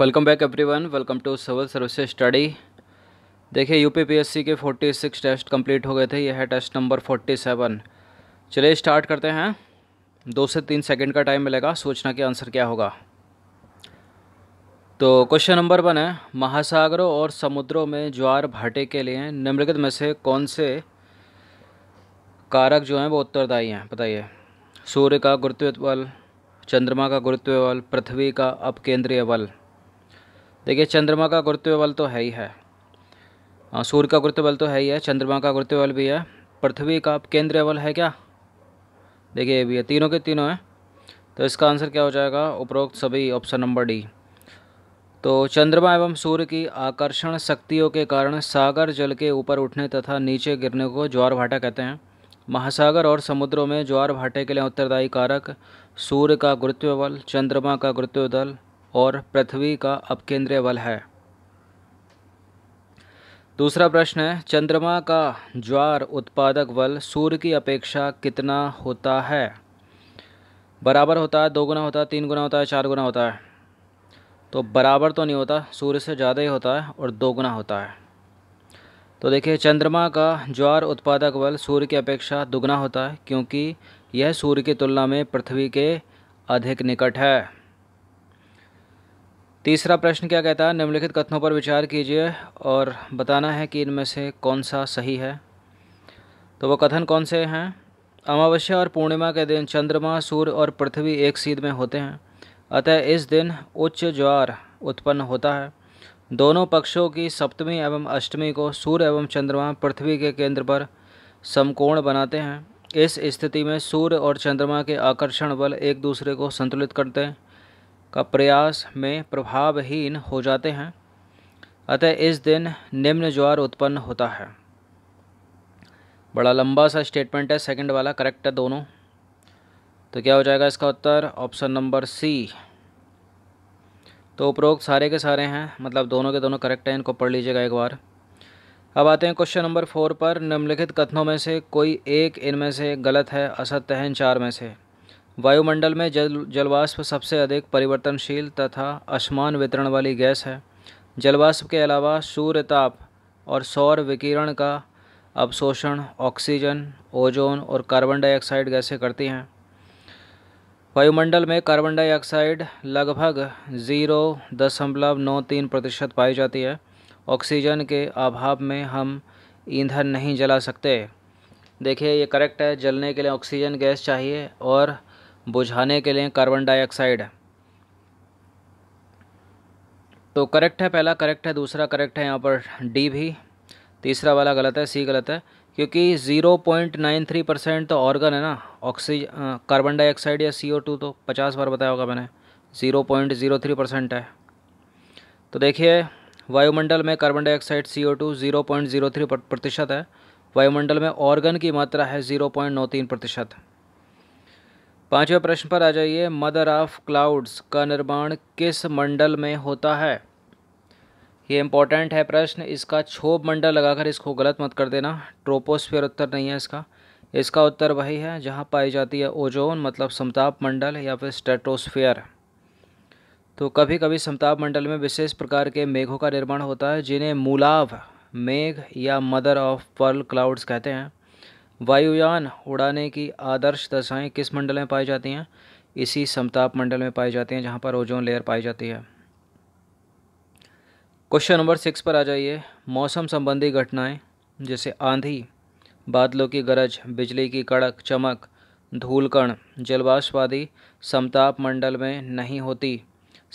welcome back everyone welcome to civil services study देखिए UPPSC के 46 test complete हो गए थे यह है टेस्ट नंबर 47 चलिए स्टार्ट करते हैं दो से तीन सेकंड का टाइम मिलेगा सोचना कि आंसर क्या होगा तो क्वेश्चन नंबर वन है महासागरों और समुद्रों में ज्वार भाटे के लिए निम्नलिखित में से कौन से कारक जो हैं वो उत्तरदायी हैं बताइए सूर्य का गुरुत्व बल चंद्रमा का गुरुत्व बल पृथ्वी का अपकेंद्रीय बल देखिए चंद्रमा का गुरुत्व बल तो है ही है सूर्य का गुरुत्व बल तो है ही है चंद्रमा का गुरुत्व बल भी है पृथ्वी का केंद्रीय बल है क्या देखिए ये भी है तीनों के तीनों हैं तो इसका आंसर क्या हो जाएगा उपरोक्त सभी ऑप्शन नंबर डी तो चंद्रमा एवं सूर्य की आकर्षण शक्तियों के कारण सागर जल के ऊपर उठने तथा नीचे गिरने को ज्वार भाटा कहते हैं महासागर और समुद्रों में ज्वार भाटे के लिए उत्तरदायी कारक सूर्य का गुरुत्व बल चंद्रमा का गुरुत्व दल और पृथ्वी का अपकेंद्रीय बल है दूसरा प्रश्न है चंद्रमा का ज्वार उत्पादक बल सूर्य की अपेक्षा कितना होता है बराबर होता है दो गुना होता है तीन गुना होता है चार गुना होता है तो बराबर तो नहीं होता सूर्य से ज़्यादा ही होता है और दो गुना होता है तो देखिए चंद्रमा का ज्वार उत्पादक बल सूर्य की अपेक्षा दुगना होता है क्योंकि यह सूर्य की तुलना में पृथ्वी के अधिक निकट है तीसरा प्रश्न क्या कहता है निम्नलिखित कथनों पर विचार कीजिए और बताना है कि इनमें से कौन सा सही है तो वो कथन कौन से हैं अमावस्या और पूर्णिमा के दिन चंद्रमा सूर्य और पृथ्वी एक सीध में होते हैं अतः इस दिन उच्च ज्वार उत्पन्न होता है दोनों पक्षों की सप्तमी एवं अष्टमी को सूर्य एवं चंद्रमा पृथ्वी के केंद्र पर समकोण बनाते हैं इस स्थिति में सूर्य और चंद्रमा के आकर्षण बल एक दूसरे को संतुलित करते हैं का प्रयास में प्रभावहीन हो जाते हैं अतः इस दिन निम्न ज्वार उत्पन्न होता है बड़ा लंबा सा स्टेटमेंट है सेकंड वाला करेक्ट है दोनों तो क्या हो जाएगा इसका उत्तर ऑप्शन नंबर सी तो उपरोक्त सारे के सारे हैं मतलब दोनों के दोनों करेक्ट हैं इनको पढ़ लीजिएगा एक बार अब आते हैं क्वेश्चन नंबर फोर पर निम्नलिखित कथनों में से कोई एक इनमें से गलत है असत्य है इन चार में से वायुमंडल में जल जलवाष्प सबसे अधिक परिवर्तनशील तथा असमान वितरण वाली गैस है जलवाष्प के अलावा सूर्य ताप और सौर विकिरण का अवशोषण ऑक्सीजन ओजोन और कार्बन डाइऑक्साइड गैसें करती हैं वायुमंडल में कार्बन डाइऑक्साइड लगभग ज़ीरो दशमलव नौ तीन प्रतिशत पाई जाती है ऑक्सीजन के अभाव में हम ईंधन नहीं जला सकते देखिए ये करेक्ट है जलने के लिए ऑक्सीजन गैस चाहिए और बुझाने के लिए कार्बन डाइऑक्साइड तो करेक्ट है पहला करेक्ट है दूसरा करेक्ट है यहाँ पर डी भी तीसरा वाला गलत है सी गलत है क्योंकि zero point nine three percent तो ऑर्गन है ना ऑक्सीज कार्बन डाइऑक्साइड या सी ओ टू तो पचास बार बताया होगा मैंने zero point zero three percent है तो देखिए वायुमंडल में carbon dioxide C O two zero point zero three प्रतिशत है वायुमंडल में ऑर्गन की मात्रा है ज़ीरो पॉइंट नौ तीन प्रतिशत पांचवें प्रश्न पर आ जाइए मदर ऑफ क्लाउड्स का निर्माण किस मंडल में होता है ये इंपॉर्टेंट है प्रश्न इसका क्षोभ मंडल लगाकर इसको गलत मत कर देना ट्रोपोस्फेयर उत्तर नहीं है इसका इसका उत्तर वही है जहाँ पाई जाती है ओजोन मतलब समताप मंडल या फिर स्टेटोस्फेयर तो कभी कभी समताप मंडल में विशेष प्रकार के मेघों का निर्माण होता है जिन्हें मूलाव मेघ या मदर ऑफ पर्ल क्लाउड्स कहते हैं वायुयान उड़ाने की आदर्श दशाएँ किस मंडल में पाई जाती हैं इसी समताप मंडल में पाई जाती हैं जहाँ पर ओजोन लेयर पाई जाती है क्वेश्चन नंबर सिक्स पर आ जाइए मौसम संबंधी घटनाएं जैसे आंधी बादलों की गरज बिजली की कड़क चमक धूलकण आदि समताप मंडल में नहीं होती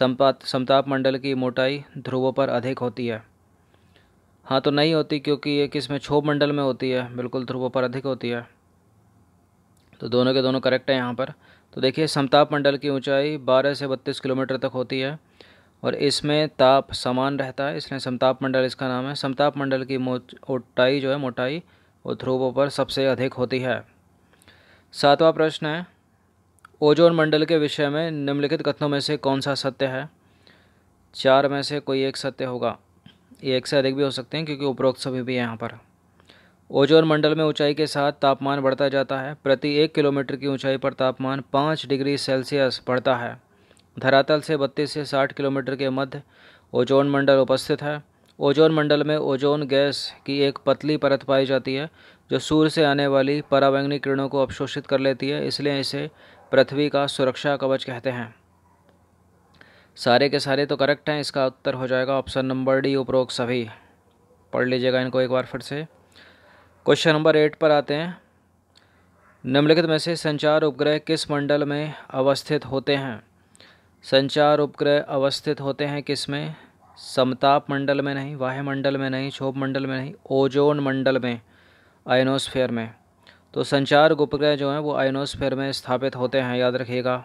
समताप मंडल की मोटाई ध्रुवों पर अधिक होती है हाँ तो नहीं होती क्योंकि ये किस में छोभ मंडल में होती है बिल्कुल ध्रुवों पर अधिक होती है तो दोनों के दोनों करेक्ट हैं यहाँ पर तो देखिए समताप मंडल की ऊंचाई 12 से 32 किलोमीटर तक होती है और इसमें ताप समान रहता है इसलिए समताप मंडल इसका नाम है समताप मंडल की मोटाई जो है मोटाई वो ध्रुवों पर सबसे अधिक होती है सातवां प्रश्न है ओजोन मंडल के विषय में निम्नलिखित कथनों में से कौन सा सत्य है चार में से कोई एक सत्य होगा ये एक से अधिक भी हो सकते हैं क्योंकि उपरोक्त सभी भी यहाँ पर ओजोन मंडल में ऊंचाई के साथ तापमान बढ़ता जाता है प्रति एक किलोमीटर की ऊंचाई पर तापमान पाँच डिग्री सेल्सियस बढ़ता है धरातल से बत्तीस से साठ किलोमीटर के मध्य ओजोन मंडल उपस्थित है ओजोन मंडल में ओजोन गैस की एक पतली परत पाई जाती है जो सूर्य से आने वाली परावैंगनी किरणों को अवशोषित कर लेती है इसलिए इसे पृथ्वी का सुरक्षा कवच कहते हैं सारे के सारे तो करेक्ट हैं इसका उत्तर हो जाएगा ऑप्शन नंबर डी उपरोक्त सभी पढ़ लीजिएगा इनको एक बार फिर से क्वेश्चन नंबर एट पर आते हैं निम्नलिखित में से संचार उपग्रह किस मंडल में अवस्थित होते हैं संचार उपग्रह अवस्थित होते हैं किस में समताप मंडल में नहीं मंडल में नहीं क्षोभ मंडल में नहीं ओजोन मंडल में आयनोस्फेयर में तो संचार उपग्रह जो हैं वो आयनोस्फेयर में स्थापित होते हैं याद रखिएगा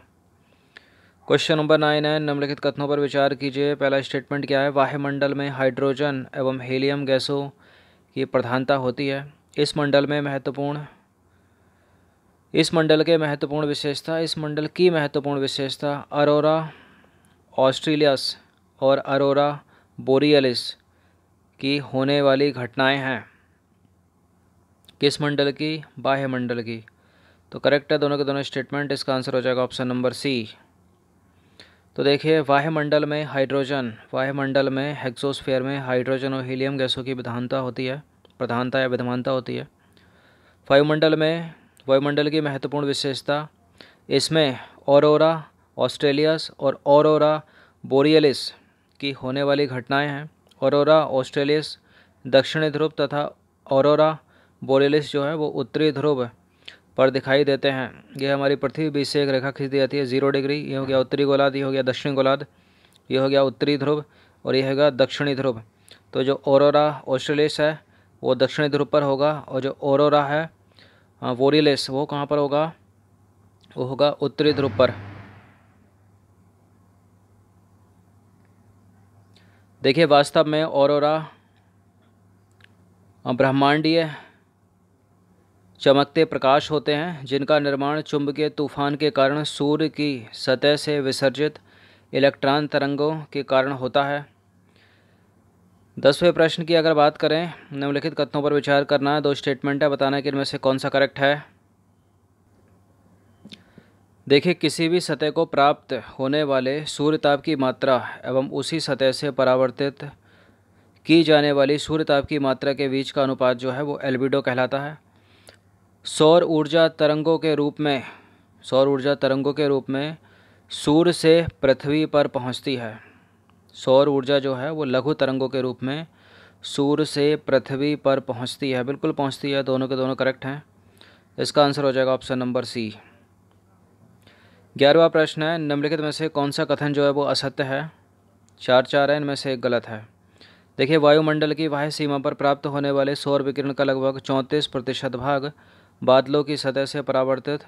क्वेश्चन नंबर नाइन है निम्नलिखित कथनों पर विचार कीजिए पहला स्टेटमेंट क्या है मंडल में हाइड्रोजन एवं हीलियम गैसों की प्रधानता होती है इस मंडल में महत्वपूर्ण इस मंडल के महत्वपूर्ण विशेषता इस मंडल की महत्वपूर्ण विशेषता अरोरा ऑस्ट्रेलियस और अरोरा बोरियलिस की होने वाली घटनाएं हैं किस मंडल की बाह्य मंडल की तो करेक्ट है दोनों के दोनों स्टेटमेंट इसका आंसर हो जाएगा ऑप्शन नंबर सी तो देखिए वायुमंडल में हाइड्रोजन वायुमंडल में हेक्सोस्फेयर में हाइड्रोजन और हीलियम गैसों की विधानता होती है प्रधानता या विधानता होती है वायुमंडल में वायुमंडल की महत्वपूर्ण विशेषता इसमें औरोरा ऑस्ट्रेलियस और औरोरा बोरियलिस की होने वाली घटनाएं हैं औरोरा ऑस्ट्रेलियस दक्षिणी ध्रुव तथा औरोरा बोरियलिस जो है वो उत्तरी ध्रुव पर दिखाई देते हैं ये हमारी पृथ्वी बीच से एक रेखा खींच दी जाती है जीरो डिग्री ये हो गया उत्तरी गोलाद ये हो गया दक्षिण गोलाद ये हो गया उत्तरी ध्रुव और यह होगा दक्षिणी ध्रुव तो जो ओरोरा ऑस्ट्रेलिस है वो दक्षिणी ध्रुव पर होगा और जो ओरोरा है वोरिलेस वो कहाँ पर होगा वो होगा उत्तरी ध्रुव पर देखिए वास्तव में ओरोरा ब्रह्मांडीय चमकते प्रकाश होते हैं जिनका निर्माण चुंबकीय तूफान के कारण सूर्य की सतह से विसर्जित इलेक्ट्रॉन तरंगों के कारण होता है दसवें प्रश्न की अगर बात करें निम्नलिखित कथनों पर विचार करना है दो स्टेटमेंट है बताना है कि इनमें से कौन सा करेक्ट है देखिए किसी भी सतह को प्राप्त होने वाले सूर्य ताप की मात्रा एवं उसी सतह से परावर्तित की जाने वाली सूर्य ताप की मात्रा के बीच का अनुपात जो है वो एल्बिडो कहलाता है सौर ऊर्जा तरंगों के रूप में सौर ऊर्जा तरंगों के रूप में सूर्य से पृथ्वी पर पहुंचती है सौर ऊर्जा जो है वो लघु तरंगों के रूप में सूर्य से पृथ्वी पर पहुंचती है बिल्कुल पहुंचती है दोनों के दोनों करेक्ट हैं इसका आंसर हो जाएगा ऑप्शन नंबर सी ग्यारहवा प्रश्न है निम्नलिखित में से कौन सा कथन जो है वो असत्य है चार चार है इनमें से एक गलत है देखिए वायुमंडल की वाह्य सीमा पर प्राप्त होने वाले सौर विकिरण का लगभग चौंतीस प्रतिशत भाग बादलों की सतह से परावर्तित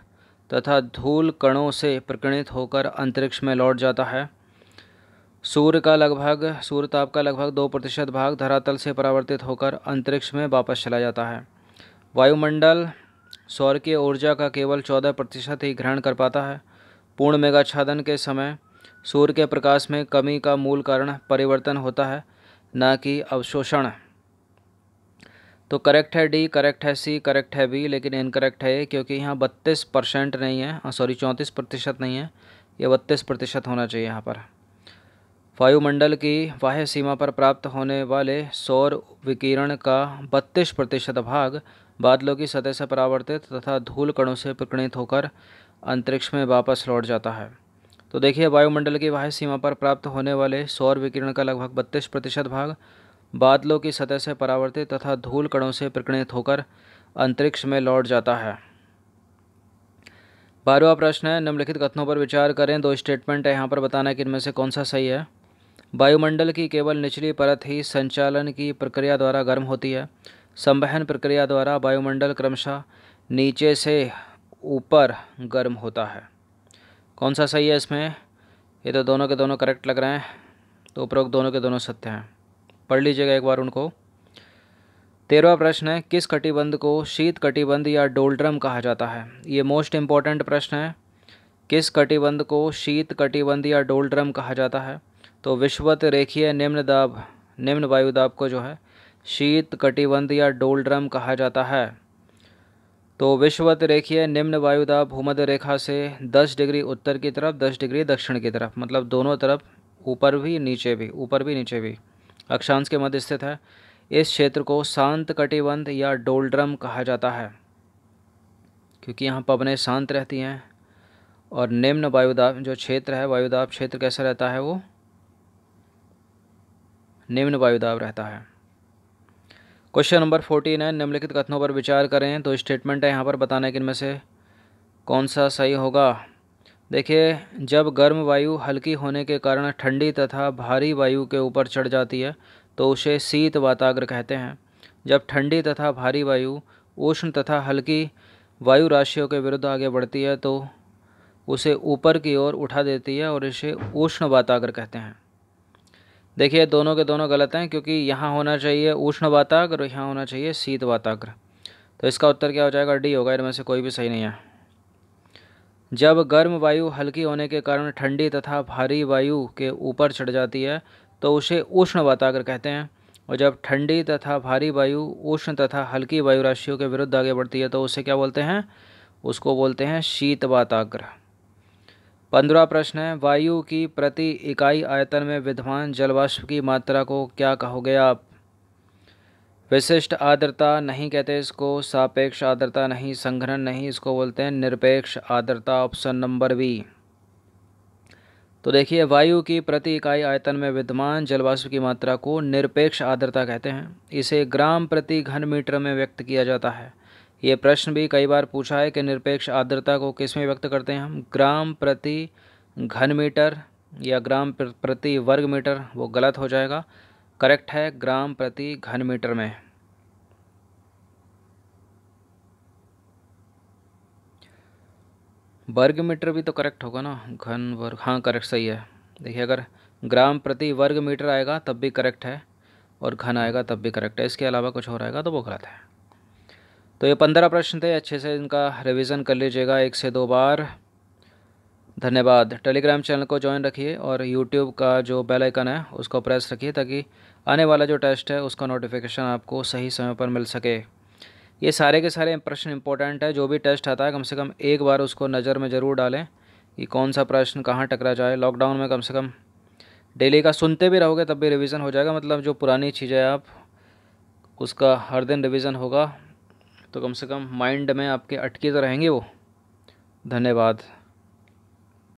तथा धूल कणों से प्रकणित होकर अंतरिक्ष में लौट जाता है सूर्य का लगभग सूर्य ताप का लगभग दो प्रतिशत भाग धरातल से परावर्तित होकर अंतरिक्ष में वापस चला जाता है वायुमंडल सौर की ऊर्जा का केवल चौदह प्रतिशत ही ग्रहण कर पाता है पूर्ण मेगाच्छादन के समय सूर्य के प्रकाश में कमी का मूल कारण परिवर्तन होता है न कि अवशोषण तो करेक्ट है डी करेक्ट है सी करेक्ट है बी लेकिन इनकरेक्ट है क्योंकि यहाँ बत्तीस परसेंट नहीं है सॉरी चौंतीस प्रतिशत नहीं है ये बत्तीस प्रतिशत होना चाहिए यहाँ पर वायुमंडल की बाह्य सीमा पर प्राप्त होने वाले सौर विकिरण का बत्तीस प्रतिशत भाग बादलों की सतह से परावर्तित तथा धूल कणों से प्रकणित होकर अंतरिक्ष में वापस लौट जाता है तो देखिए वायुमंडल की बाह्य सीमा पर प्राप्त होने वाले सौर विकिरण का लगभग बत्तीस प्रतिशत भाग बादलों की सतह से परावर्तित तथा धूल कणों से प्रकीर्णित होकर अंतरिक्ष में लौट जाता है बारहवा प्रश्न है निम्नलिखित कथनों पर विचार करें दो स्टेटमेंट है यहाँ पर बताना है कि इनमें से कौन सा सही है वायुमंडल की केवल निचली परत ही संचालन की प्रक्रिया द्वारा गर्म होती है संवहन प्रक्रिया द्वारा वायुमंडल क्रमशः नीचे से ऊपर गर्म होता है कौन सा सही है इसमें ये तो दोनों के दोनों करेक्ट लग रहे हैं तो उपरोक्त दोनों के दोनों सत्य हैं पढ़ लीजिएगा एक बार उनको तेरहवा प्रश्न है किस कटिबंध को शीत कटिबंध या डोल्ड्रम कहा जाता है ये मोस्ट इम्पॉर्टेंट प्रश्न है किस कटिबंध को शीत कटिबंध या डोल्ड्रम कहा जाता है तो विश्वत रेखीय निम्न दाब निम्न वायुदाब को जो है शीत कटिबंध या डोल्ड्रम कहा जाता है तो विश्वत रेखीय निम्न वायुदाब भूमध्य रेखा से 10 डिग्री उत्तर की तरफ 10 डिग्री दक्षिण की तरफ मतलब दोनों तरफ ऊपर भी नीचे भी ऊपर भी नीचे भी अक्षांश के मध्य स्थित है इस क्षेत्र को शांत कटिबंध या डोलड्रम कहा जाता है क्योंकि यहाँ पवनें शांत रहती हैं और निम्न वायुदाब जो क्षेत्र है वायुदाब क्षेत्र कैसा रहता है वो निम्न वायुदाब रहता है क्वेश्चन नंबर फोर्टीन है निम्नलिखित कथनों पर विचार करें तो स्टेटमेंट है यहाँ पर बताना है कि इनमें से कौन सा सही होगा देखिए जब गर्म वायु हल्की होने के कारण ठंडी तथा भारी वायु के ऊपर चढ़ जाती है तो उसे शीत वाताग्र कहते हैं जब ठंडी तथा भारी वायु उष्ण तथा हल्की वायु राशियों के विरुद्ध आगे बढ़ती है तो उसे ऊपर की ओर उठा देती है और इसे उष्ण वाताग्र कहते हैं देखिए दोनों के दोनों गलत हैं क्योंकि यहाँ होना चाहिए उष्ण वाताग्र और यहाँ होना चाहिए शीत वाताग्र तो इसका उत्तर क्या हो जाएगा डी होगा इनमें से कोई भी सही नहीं है जब गर्म वायु हल्की होने के कारण ठंडी तथा भारी वायु के ऊपर चढ़ जाती है तो उसे उष्ण वाताकर कहते हैं और जब ठंडी तथा भारी वायु उष्ण तथा हल्की वायु राशियों के विरुद्ध आगे बढ़ती है तो उसे क्या बोलते हैं उसको बोलते हैं शीत वाताग्र पंद्रह प्रश्न है वायु की प्रति इकाई आयतन में विद्वान जलवाष्प की मात्रा को क्या कहोगे आप विशिष्ट आर्द्रता नहीं कहते इसको सापेक्ष आर्द्रता नहीं संघनन नहीं इसको बोलते हैं निरपेक्ष आर्द्रता ऑप्शन नंबर बी तो देखिए वायु की प्रति इकाई आयतन में विद्यमान जलवाष्प की मात्रा को निरपेक्ष आर्द्रता कहते हैं इसे ग्राम प्रति घन मीटर में व्यक्त किया जाता है ये प्रश्न भी कई बार पूछा है कि निरपेक्ष आर्द्रता को किस में व्यक्त करते हैं हम ग्राम प्रति घन मीटर या ग्राम प्रति वर्ग मीटर वो गलत हो जाएगा करेक्ट है ग्राम प्रति घन मीटर में वर्ग मीटर भी तो करेक्ट होगा ना घन वर्ग हाँ करेक्ट सही है देखिए अगर ग्राम प्रति वर्ग मीटर आएगा तब भी करेक्ट है और घन आएगा तब भी करेक्ट है इसके अलावा कुछ और आएगा तो वो गलत है तो ये पंद्रह प्रश्न थे अच्छे से इनका रिवीजन कर लीजिएगा एक से दो बार धन्यवाद टेलीग्राम चैनल को ज्वाइन रखिए और यूट्यूब का जो बेल आइकन है उसको प्रेस रखिए ताकि आने वाला जो टेस्ट है उसका नोटिफिकेशन आपको सही समय पर मिल सके ये सारे के सारे प्रश्न इंपॉर्टेंट है जो भी टेस्ट आता है कम से कम एक बार उसको नज़र में ज़रूर डालें कि कौन सा प्रश्न कहाँ टकरा जाए लॉकडाउन में कम से कम डेली का सुनते भी रहोगे तब भी रिवीज़न हो जाएगा मतलब जो पुरानी चीज़ें आप उसका हर दिन रिवीज़न होगा तो कम से कम माइंड में आपके अटके तो रहेंगे वो धन्यवाद